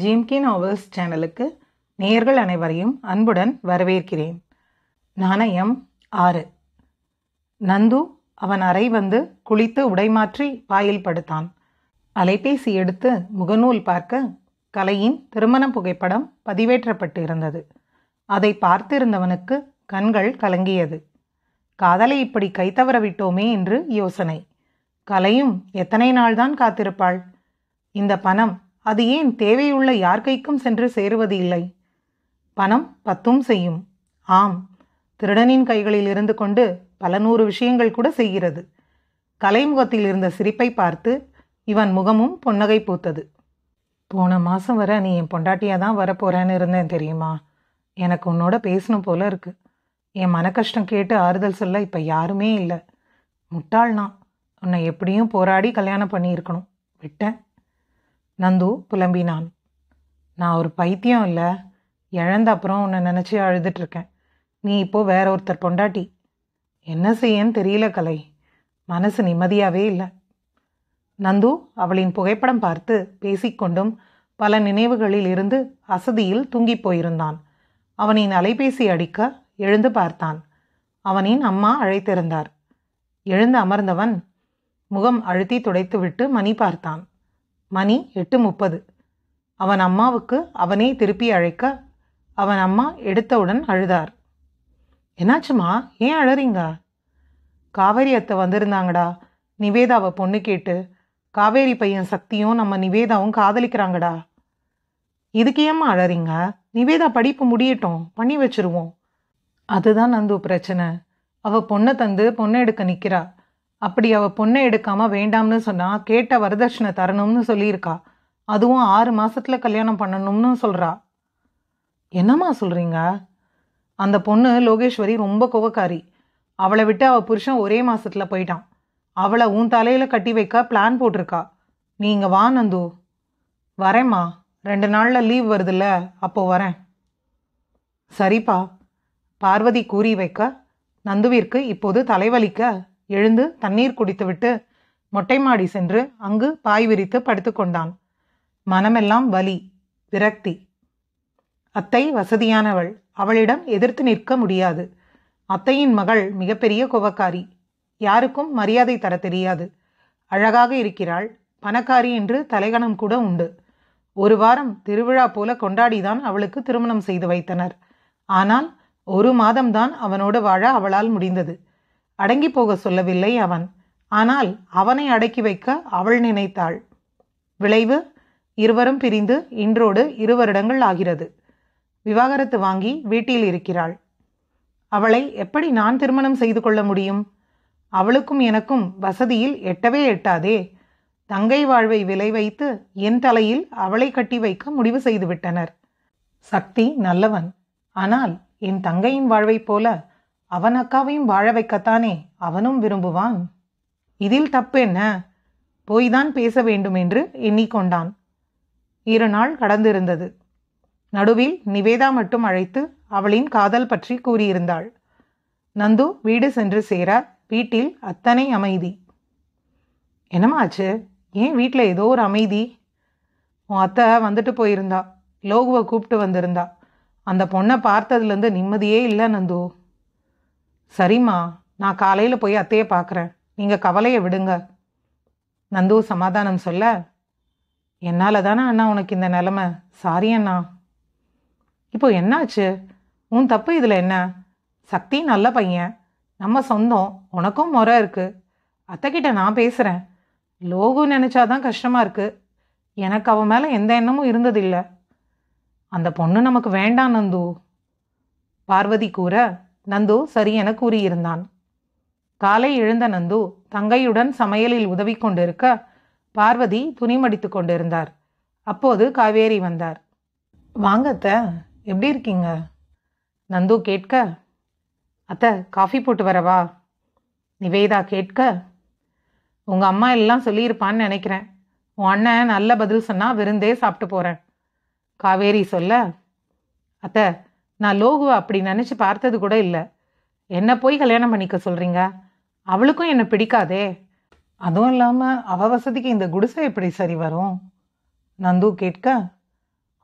jhumki novels சேனலுக்கு நேயர்கள் அனைவரையும் அன்புடன் வரவேற்கிறேன் நாணயம் ஆறு நந்து அவன் அறை வந்து குளித்து உடைமாற்றி வாயில் படுத்தான் அலைபேசி எடுத்து முகநூல் பார்க்க கலையின் திருமண புகைப்படம் பதிவேற்றப்பட்டு இருந்தது அதை பார்த்திருந்தவனுக்கு கண்கள் கலங்கியது காதலை இப்படி கைத்தவர விட்டோமே என்று யோசனை கலையும் எத்தனை நாள்தான் காத்திருப்பாள் இந்த பணம் அது ஏன் தேவையுள்ள யார் கைக்கும் சென்று சேருவது இல்லை பணம் பத்தும் செய்யும் ஆம் திருடனின் கைகளில் இருந்து கொண்டு பல நூறு விஷயங்கள் கூட செய்கிறது கலைமுகத்தில் இருந்த சிரிப்பை பார்த்து இவன் முகமும் பொன்னகை பூத்தது போன மாதம் வர நீ என் பொண்டாட்டியாக தான் வரப்போகிறேன்னு இருந்தேன் தெரியுமா எனக்கு உன்னோட பேசணும் போல இருக்கு என் மன கஷ்டம் கேட்டு ஆறுதல் சொல்ல இப்போ யாருமே இல்லை முட்டாள் நான் உன்னை எப்படியும் போராடி கல்யாணம் பண்ணியிருக்கணும் விட்டேன் நந்து புலம்பினான் நான் ஒரு பைத்தியம் இல்லை இழந்த அப்புறம் உன்னை நினச்சி அழுதுட்டுருக்கேன் நீ இப்போது வேற ஒருத்தர் பொண்டாட்டி என்ன செய்யன்னு தெரியல கலை மனசு நிம்மதியாகவே இல்லை நந்து அவளின் புகைப்படம் பார்த்து பேசிக்கொண்டும் பல நினைவுகளில் இருந்து அசதியில் தூங்கி போயிருந்தான் அவனின் அலைபேசி அடிக்க எழுந்து பார்த்தான் அவனின் அம்மா அழைத்திருந்தார் எழுந்து அமர்ந்தவன் முகம் அழுத்தி துடைத்துவிட்டு மணி பார்த்தான் மணி எட்டு முப்பது அவன் அம்மாவுக்கு அவனே திருப்பி அழைக்க அவன் அம்மா எடுத்தவுடன் அழுதார் என்னாச்சுமா ஏன் அழறீங்க காவேரி அத்தை வந்திருந்தாங்கடா நிவேதாவை பொண்ணு கேட்டு காவேரி பையன் சக்தியும் நம்ம நிவேதாவும் காதலிக்கிறாங்கடா இதுக்கு ஏம்மா அழறீங்க நிவேதா படிப்பு முடியட்டும் பண்ணி வச்சுருவோம் அதுதான் நந்து பிரச்சனை அவள் பொண்ணை தந்து பொண்ணை எடுக்க நிற்கிறாள் அப்படி அவள் பொண்ணை எடுக்காமல் வேண்டாம்னு சொன்னால் கேட்ட வரதட்சணை தரணும்னு சொல்லியிருக்கா அதுவும் ஆறு மாதத்தில் கல்யாணம் பண்ணணும்னு சொல்கிறா என்னம்மா சொல்கிறீங்க அந்த பொண்ணு லோகேஸ்வரி ரொம்ப கோவக்காரி அவளை விட்டு அவள் புருஷன் ஒரே மாதத்தில் போயிட்டான் அவளை உன் தலையில் கட்டி வைக்க பிளான் போட்டிருக்கா நீ வா நந்து வரேம்மா ரெண்டு நாளில் லீவ் வருதுல்ல அப்போ வரேன் சரிப்பா பார்வதி கூறி வைக்க நந்துவிற்கு இப்போது தலைவலிக்க எழுந்து தண்ணீர் குடித்துவிட்டு மொட்டை மாடி சென்று அங்கு பாய் விரித்து படுத்துக்கொண்டான் மனமெல்லாம் வலி விரக்தி அத்தை வசதியானவள் அவளிடம் எதிர்த்து நிற்க முடியாது அத்தையின் மகள் மிகப்பெரிய கோபக்காரி யாருக்கும் மரியாதை தர தெரியாது அழகாக இருக்கிறாள் பணக்காரி என்று தலைகணம் கூட உண்டு ஒரு வாரம் திருவிழா போல கொண்டாடிதான் அவளுக்கு திருமணம் செய்து வைத்தனர் ஆனால் ஒரு மாதம்தான் அவனோடு வாழ அவளால் முடிந்தது அடங்கி போக சொல்லவில்லை அவன் ஆனால் அவனை அடக்கி வைக்க அவள் நினைத்தாள் விளைவு இருவரும் பிரிந்து இன்றோடு இரு வருடங்கள் ஆகிறது விவாகரத்து வாங்கி வீட்டில் இருக்கிறாள் அவளை எப்படி நான் திருமணம் செய்து கொள்ள முடியும் அவளுக்கும் எனக்கும் வசதியில் எட்டவே எட்டாதே தங்கை வாழ்வை விலை வைத்து என் தலையில் அவளை கட்டி வைக்க முடிவு செய்துவிட்டனர் சக்தி நல்லவன் ஆனால் என் தங்கையின் வாழ்வைப் போல அவன் அக்காவையும் வாழ வைக்கத்தானே அவனும் விரும்புவான் இதில் தப்பு என்ன போய்தான் பேச வேண்டும் என்று எண்ணிக்கொண்டான் இரு நாள் கடந்திருந்தது நடுவில் நிவேதா மட்டும் அழைத்து அவளின் காதல் பற்றி கூறியிருந்தாள் நந்து வீடு சென்று சேர வீட்டில் அத்தனை அமைதி என்னமாச்சு ஏன் வீட்டில் ஏதோ ஒரு அமைதி உன் அத்தை வந்துட்டு போயிருந்தா லோகுவை கூப்பிட்டு வந்திருந்தா அந்த பொண்ணை பார்த்ததுலேருந்து நிம்மதியே இல்லை நந்து சரிம்மா நான் காலையில் போய் அத்தையை பார்க்குறேன் நீங்கள் கவலையை விடுங்க நந்து சமாதானம் சொல்ல என்னால் தானே அண்ணா உனக்கு இந்த நிலமை சாரி அண்ணா இப்போ என்னாச்சு உன் தப்பு இதில் என்ன சக்தி நல்ல பையன் நம்ம சொந்தம் உனக்கும் முறை இருக்குது அத்தைக்கிட்ட நான் பேசுகிறேன் லோகு நினச்சாதான் கஷ்டமாக இருக்குது எனக்கு அவன் மேலே எந்த எண்ணமும் இருந்ததில்லை அந்த பொண்ணு நமக்கு வேண்டாம் நந்து பார்வதி கூற நந்து சரியென கூறியிருந்தான் காலை எழுந்த நந்து தங்கையுடன் சமையலில் உதவி கொண்டிருக்க பார்வதி துணி கொண்டிருந்தார் அப்போது காவேரி வந்தார் வாங்க எப்படி இருக்கீங்க நந்து கேட்க அத்த காஃபி போட்டு வரவா நிவேதா கேட்க உங்கள் அம்மா எல்லாம் சொல்லியிருப்பான்னு நினைக்கிறேன் உன் அண்ணன் நல்ல பதில் சொன்னால் விருந்தே சாப்பிட்டு போகிறேன் காவேரி சொல்ல அத்தை நான் லோகுவை அப்படி நினச்சி பார்த்தது கூட இல்லை என்னை போய் கல்யாணம் பண்ணிக்க சொல்கிறீங்க அவளுக்கும் என்னை பிடிக்காதே அதுவும் இல்லாமல் அவ வசதிக்கு இந்த குடிசை எப்படி சரி வரும் நந்து கேட்க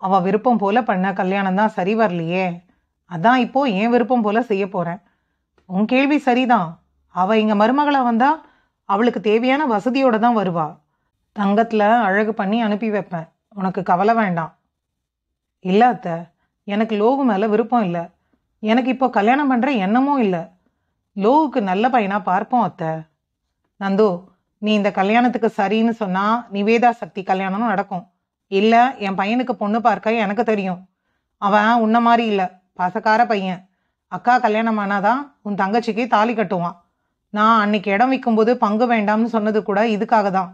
அவள் விருப்பம் போல் பண்ண கல்யாணம் தான் சரி வரலையே அதான் இப்போது என் விருப்பம் போல் செய்ய போகிறேன் உன் கேள்வி சரிதான் அவள் இங்கே மருமகளாக வந்தால் அவளுக்கு தேவையான வசதியோடு தான் வருவா தங்கத்தில் அழகு பண்ணி அனுப்பி வைப்பேன் உனக்கு கவலை வேண்டாம் இல்லாத்த எனக்கு லோவு மேலே விருப்பம் இல்லை எனக்கு இப்போ கல்யாணம் பண்ணுற எண்ணமும் இல்லை லோவுக்கு நல்ல பையனாக பார்ப்போம் அத்தை நந்தோ நீ இந்த கல்யாணத்துக்கு சரின்னு சொன்னால் நிவேதா சக்தி கல்யாணமும் நடக்கும் இல்லை என் பையனுக்கு பொண்ணு பார்க்க எனக்கு தெரியும் அவன் உன்ன மாதிரி இல்லை பாசக்கார பையன் அக்கா கல்யாணம் ஆனாதான் உன் தங்கச்சிக்கு தாலி கட்டுவான் நான் அன்னைக்கு இடம் விற்கும்போது பங்கு வேண்டாம்னு சொன்னது கூட இதுக்காக தான்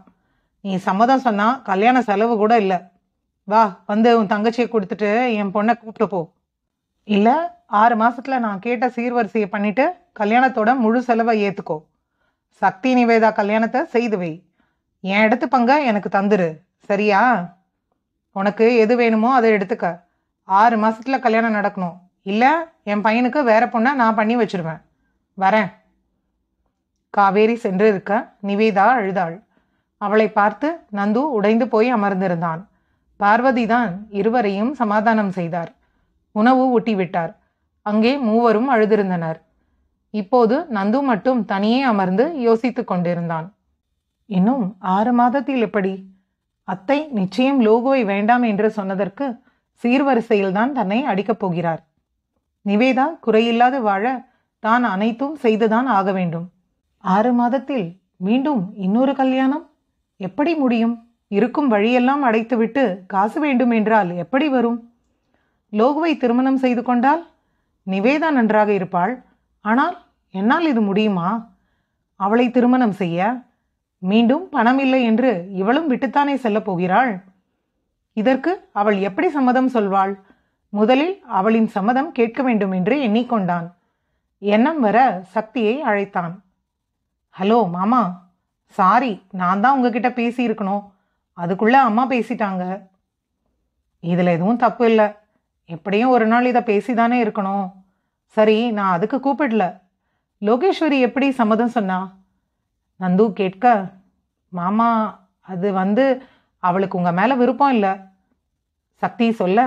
நீ சம்மதம் சொன்னால் கல்யாண செலவு கூட இல்லை வா வந்து உன் தங்கச்சியை கொடுத்துட்டு என் பொண்ணை கூப்பிட்டு போ இல்லை ஆறு மாதத்தில் நான் கேட்ட சீர்வரிசையை பண்ணிவிட்டு கல்யாணத்தோட முழு செலவை ஏற்றுக்கோ சக்தி நிவேதா கல்யாணத்தை செய்து வை என் இடத்து பங்கை எனக்கு தந்துரு சரியா உனக்கு எது வேணுமோ அதை எடுத்துக்க ஆறு மாதத்தில் கல்யாணம் நடக்கணும் இல்லை என் பையனுக்கு வேற பொண்ணை நான் பண்ணி வச்சுருவேன் வரேன் காவேரி சென்று இருக்க நிவேதா அழுதாள் அவளை பார்த்து நந்து உடைந்து போய் அமர்ந்திருந்தான் பார்வதிதான் இருவரையும் சமாதானம் செய்தார் உணவு ஊட்டிவிட்டார் அங்கே மூவரும் அழுதிருந்தனர் இப்போது நந்து மட்டும் தனியே அமர்ந்து யோசித்து கொண்டிருந்தான் இன்னும் ஆறு மாதத்தில் எப்படி அத்தை நிச்சயம் லோகோவை வேண்டாம் என்று சொன்னதற்கு சீர்வரிசையில்தான் தன்னை அடிக்கப் போகிறார் நிவேதா குறையில்லாது வாழ தான் அனைத்தும் செய்துதான் ஆக வேண்டும் ஆறு மாதத்தில் மீண்டும் இன்னொரு கல்யாணம் எப்படி முடியும் இருக்கும் வழியெல்லாம் அடைத்துவிட்டு காசு வேண்டும் என்றால் எப்படி வரும் லோகுவை திருமணம் செய்து கொண்டால் நிவேதா நன்றாக இருப்பாள் ஆனால் என்னால் இது முடியுமா அவளை திருமணம் செய்ய மீண்டும் பணம் இல்லை என்று இவளும் விட்டுத்தானே செல்லப் போகிறாள் இதற்கு அவள் எப்படி சம்மதம் சொல்வாள் முதலில் அவளின் சம்மதம் கேட்க வேண்டும் என்று எண்ணிக்கொண்டான் எண்ணம் வர சக்தியை அழைத்தான் ஹலோ மாமா சாரி நான் தான் உங்ககிட்ட பேசியிருக்கணும் அதுக்குள்ளே அம்மா பேசிட்டாங்க இதில் எதுவும் தப்பு இல்லை எப்படியும் ஒரு நாள் இதை பேசி தானே இருக்கணும் சரி நான் அதுக்கு கூப்பிடல லோகேஸ்வரி எப்படி சம்மதம் சொன்னா நந்து கேட்க மாமா அது வந்து அவளுக்கு உங்கள் மேலே விருப்பம் இல்லை சக்தி சொல்ல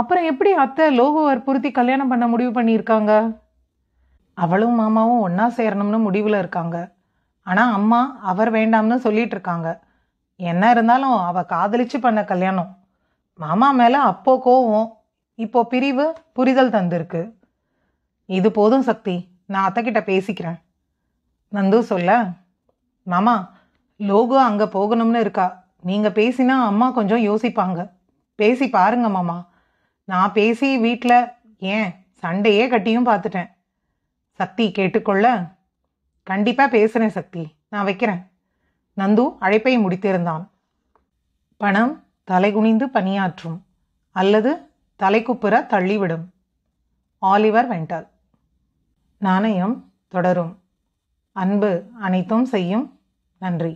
அப்புறம் எப்படி அத்தை லோகோ வற்புறுத்தி கல்யாணம் பண்ண முடிவு பண்ணியிருக்காங்க அவளும் மாமாவும் ஒன்றா சேரணும்னு முடிவில் இருக்காங்க ஆனால் அம்மா அவர் வேண்டாம்னு சொல்லிட்டு இருக்காங்க என்ன இருந்தாலும் அவள் காதலிச்சு பண்ண கல்யாணம் மாமா மேலே அப்போ கோவம் இப்போ பிரிவு புரிதல் தந்திருக்கு இது போதும் சக்தி நான் அத்தைக்கிட்ட பேசிக்கிறேன் நந்து சொல்ல மாமா லோகு அங்கே போகணும்னு இருக்கா நீங்கள் பேசினா அம்மா கொஞ்சம் யோசிப்பாங்க பேசி பாருங்க மாமா நான் பேசி வீட்டில் ஏன் சண்டையே கட்டியும் பார்த்துட்டேன் சக்தி கேட்டுக்கொள்ள கண்டிப்பாக பேசுகிறேன் சக்தி நான் வைக்கிறேன் நந்து அழைப்பை முடித்திருந்தான் பணம் தலைகுனிந்து பணியாற்றும் அல்லது தலைக்குப்புற தள்ளிவிடும் ஆலிவர் வெண்டல் நாணயம் தொடரும் அன்பு அனைத்தும் செய்யும் நன்றி